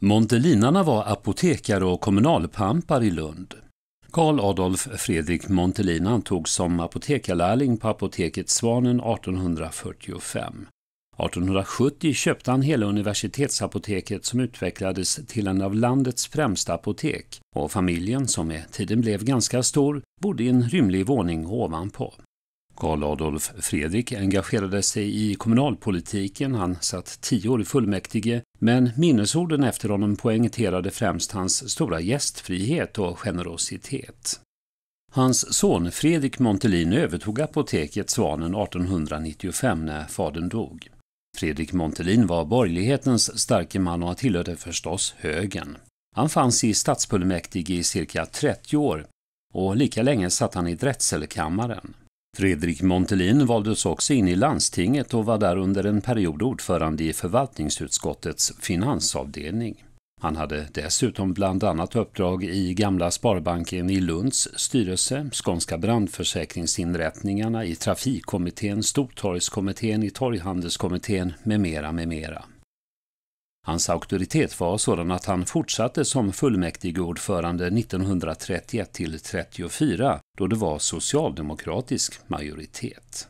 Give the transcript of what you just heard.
Montelinarna var apotekare och kommunalpampar i Lund. Karl Adolf Fredrik Montelin antogs som apotekarlärling på apoteket Svanen 1845. 1870 köpte han hela universitetsapoteket som utvecklades till en av landets främsta apotek och familjen, som med tiden blev ganska stor, bodde i en rymlig våning ovanpå. Karl Adolf Fredrik engagerade sig i kommunalpolitiken. Han satt tio år i fullmäktige, men minnesorden efter honom poängterade främst hans stora gästfrihet och generositet. Hans son Fredrik Montelin övertog apoteket Svanen 1895 när fadern dog. Fredrik Montelin var borgerlighetens starke man och tillhörde förstås högern. Han fanns i stadsfullmäktige i cirka 30 år och lika länge satt han i drätselkammaren. Fredrik Montelin valdes också in i landstinget och var där under en period ordförande i förvaltningsutskottets finansavdelning. Han hade dessutom bland annat uppdrag i gamla Sparbanken i Lunds styrelse, Skånska brandförsäkringsinrättningarna i Trafikkommittén, Stortorgskommittén i Torghandelskommittén med mera, med mera. Hans auktoritet var sådan att han fortsatte som fullmäktigeordförande 1931 till 34 då det var socialdemokratisk majoritet.